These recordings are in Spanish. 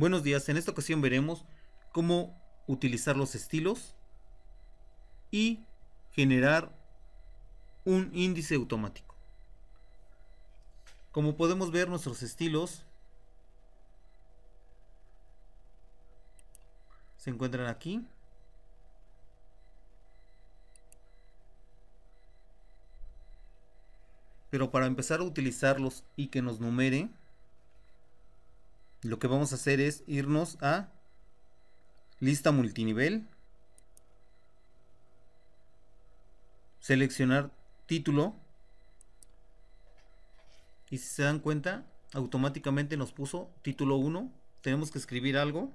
Buenos días, en esta ocasión veremos cómo utilizar los estilos y generar un índice automático. Como podemos ver nuestros estilos se encuentran aquí. Pero para empezar a utilizarlos y que nos numere, lo que vamos a hacer es irnos a lista multinivel, seleccionar título y si se dan cuenta automáticamente nos puso título 1, tenemos que escribir algo,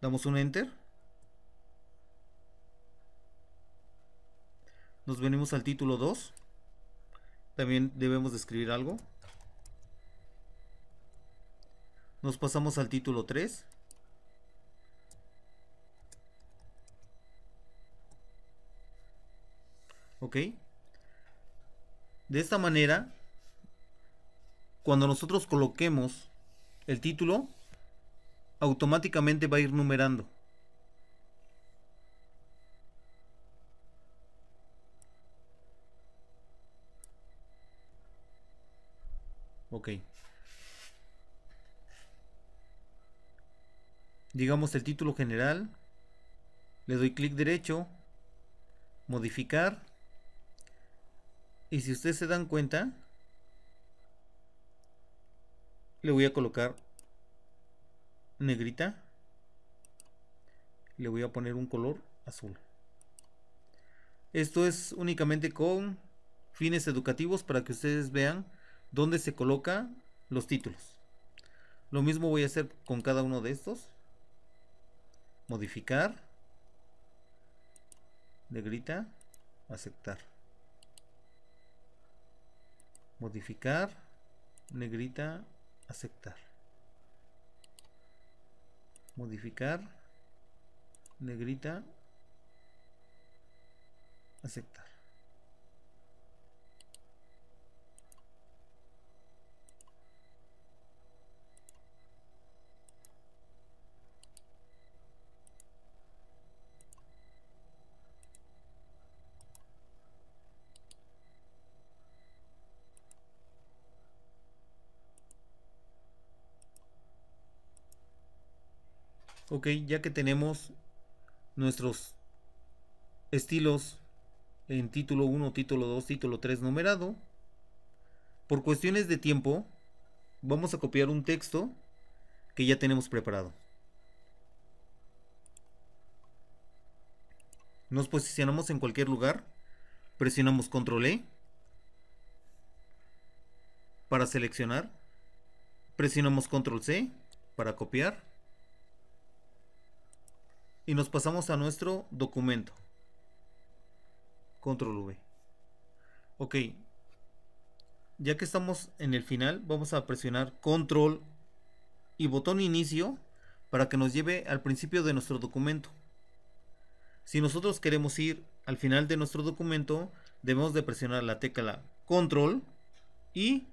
damos un enter, nos venimos al título 2, también debemos escribir algo. Nos pasamos al título 3. ¿Ok? De esta manera, cuando nosotros coloquemos el título, automáticamente va a ir numerando. Ok. digamos el título general, le doy clic derecho, modificar, y si ustedes se dan cuenta, le voy a colocar negrita, le voy a poner un color azul. Esto es únicamente con fines educativos para que ustedes vean dónde se coloca los títulos. Lo mismo voy a hacer con cada uno de estos modificar, negrita, aceptar. Modificar, negrita, aceptar. Modificar, negrita, aceptar. Ok, ya que tenemos nuestros estilos en título 1, título 2, título 3 numerado, por cuestiones de tiempo, vamos a copiar un texto que ya tenemos preparado. Nos posicionamos en cualquier lugar, presionamos control E para seleccionar, presionamos control C para copiar y nos pasamos a nuestro documento. Control V. Ok. Ya que estamos en el final, vamos a presionar Control y botón inicio para que nos lleve al principio de nuestro documento. Si nosotros queremos ir al final de nuestro documento, debemos de presionar la tecla Control y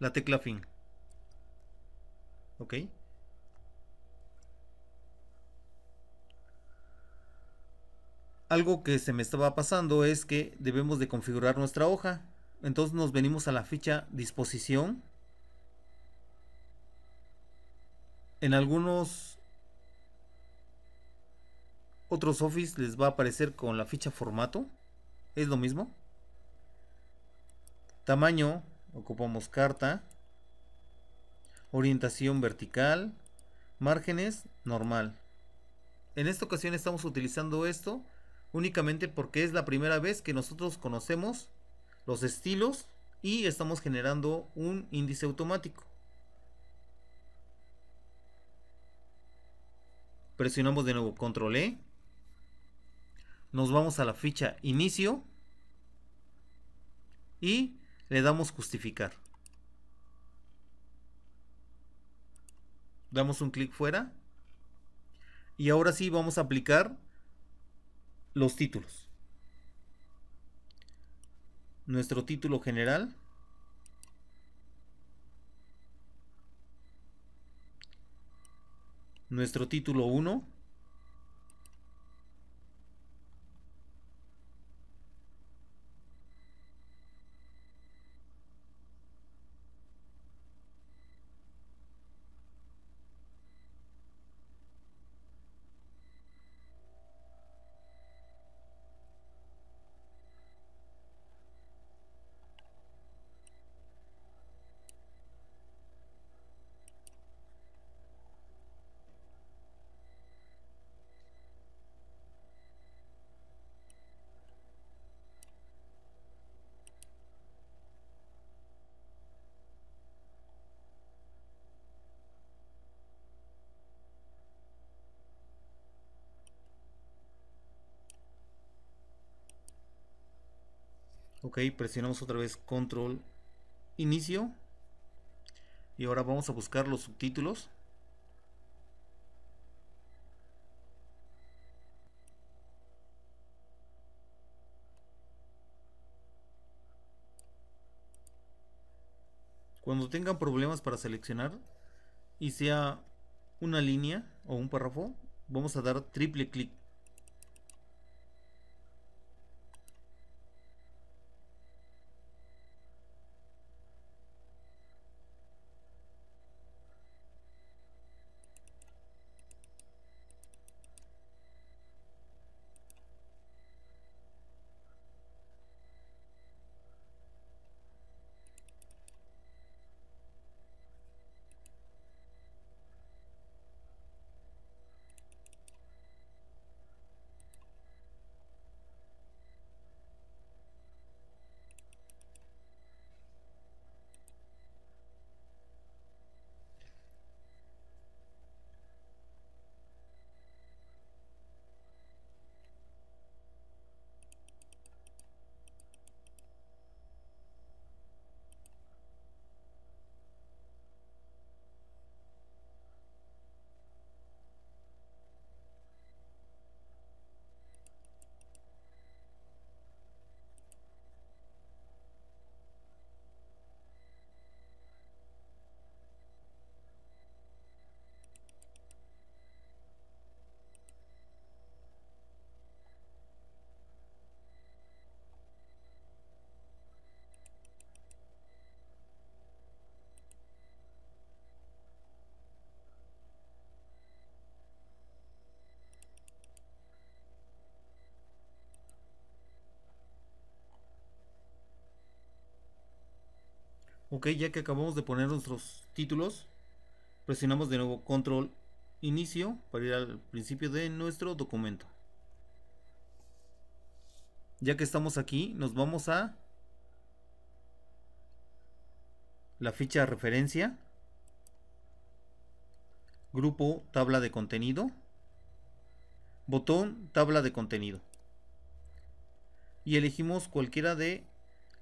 la tecla Fin. ¿Ok? algo que se me estaba pasando es que debemos de configurar nuestra hoja. Entonces nos venimos a la ficha disposición. En algunos otros Office les va a aparecer con la ficha formato. Es lo mismo. Tamaño, ocupamos carta. Orientación vertical. Márgenes, normal. En esta ocasión estamos utilizando esto únicamente porque es la primera vez que nosotros conocemos los estilos y estamos generando un índice automático. Presionamos de nuevo control E. Nos vamos a la ficha inicio y le damos justificar. Damos un clic fuera y ahora sí vamos a aplicar los títulos. Nuestro título general. Nuestro título 1. Ok, presionamos otra vez control inicio. Y ahora vamos a buscar los subtítulos. Cuando tengan problemas para seleccionar y sea una línea o un párrafo, vamos a dar triple clic Ok, ya que acabamos de poner nuestros títulos, presionamos de nuevo control inicio para ir al principio de nuestro documento. Ya que estamos aquí, nos vamos a la ficha referencia, grupo tabla de contenido, botón tabla de contenido. Y elegimos cualquiera de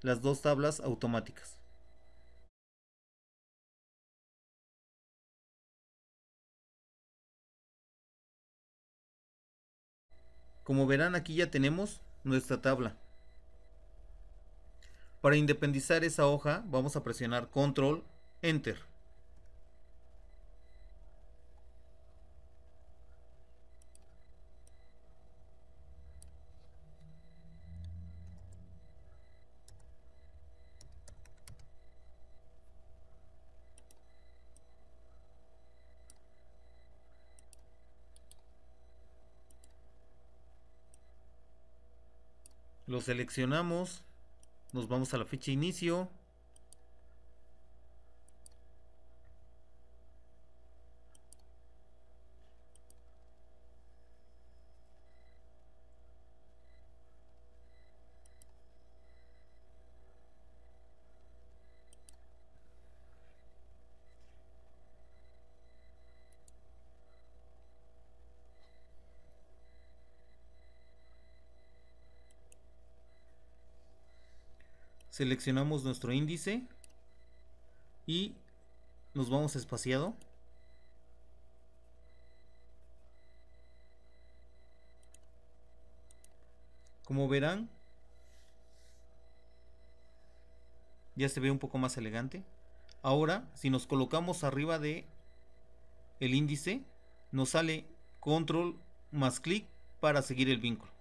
las dos tablas automáticas. Como verán aquí ya tenemos nuestra tabla. Para independizar esa hoja vamos a presionar control enter. Lo seleccionamos. Nos vamos a la fecha inicio. Seleccionamos nuestro índice. Y nos vamos espaciado. Como verán, ya se ve un poco más elegante. Ahora, si nos colocamos arriba de el índice, nos sale control más clic para seguir el vínculo.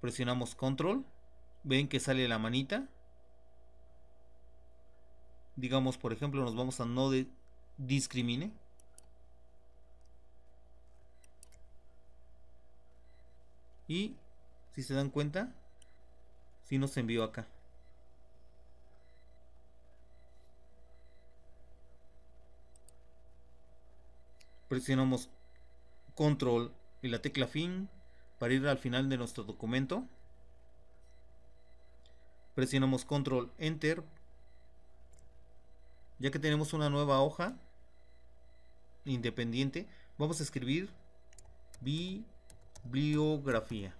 Presionamos control, ven que sale la manita digamos, por ejemplo, nos vamos a no discrimine. Y si se dan cuenta, si nos envió acá. Presionamos control y la tecla fin para ir al final de nuestro documento. Presionamos control enter ya que tenemos una nueva hoja independiente, vamos a escribir bibliografía.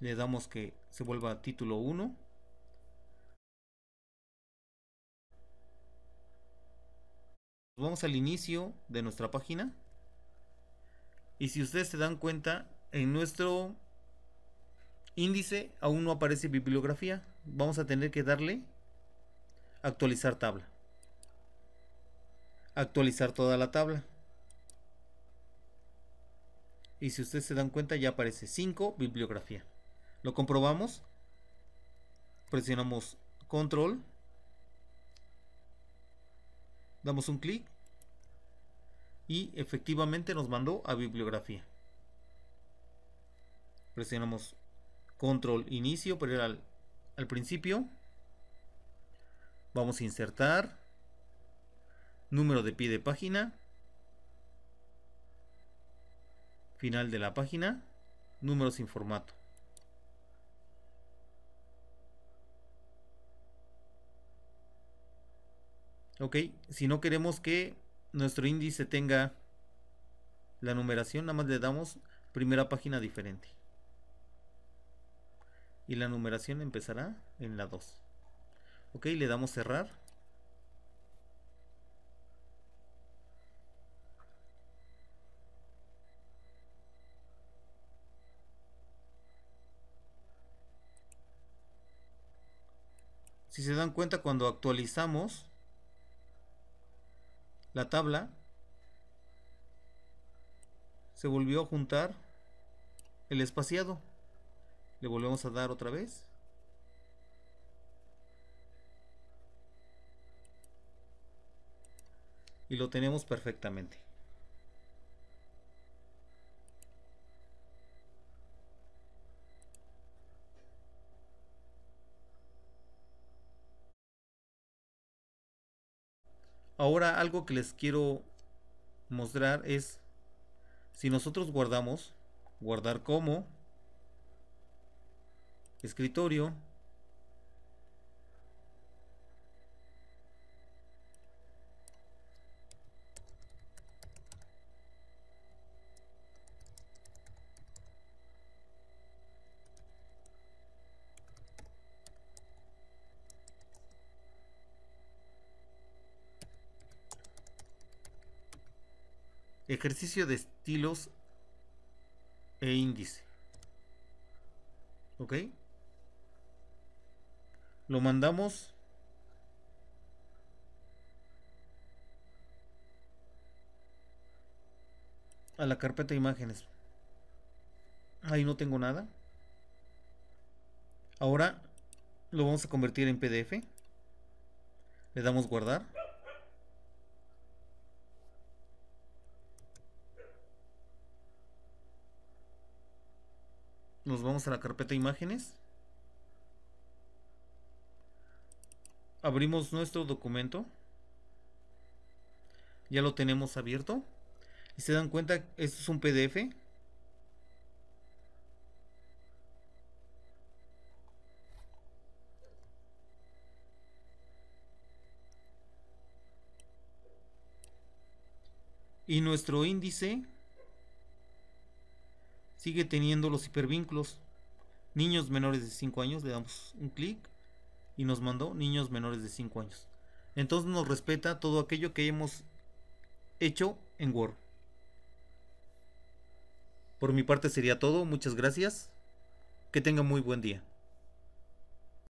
Le damos que se vuelva título 1. vamos al inicio de nuestra página. Y si ustedes se dan cuenta, en nuestro índice aún no aparece bibliografía. Vamos a tener que darle actualizar tabla. Actualizar toda la tabla. Y si ustedes se dan cuenta ya aparece 5 bibliografía. Lo comprobamos. Presionamos control. Damos un clic y efectivamente nos mandó a bibliografía. Presionamos control inicio para ir al, principio. Vamos a insertar número de pie de página, final de la página, número sin formato. Ok, si no queremos que nuestro índice tenga la numeración, nada más le damos primera página diferente. Y la numeración empezará en la 2. Ok, le damos cerrar. Si se dan cuenta cuando actualizamos la tabla se volvió a juntar el espaciado. Le volvemos a dar otra vez. Y lo tenemos perfectamente. Ahora algo que les quiero mostrar es si nosotros guardamos, guardar como escritorio Ejercicio de estilos e índice. ¿Ok? Lo mandamos. A la carpeta de imágenes. Ahí no tengo nada. Ahora lo vamos a convertir en PDF. Le damos guardar. nos vamos a la carpeta imágenes. Abrimos nuestro documento. Ya lo tenemos abierto. Y se dan cuenta, esto es un PDF. Y nuestro índice sigue teniendo los hipervínculos. Niños menores de 5 años, le damos un clic y nos mandó niños menores de 5 años. Entonces nos respeta todo aquello que hemos hecho en Word. Por mi parte sería todo, muchas gracias. Que tenga muy buen día.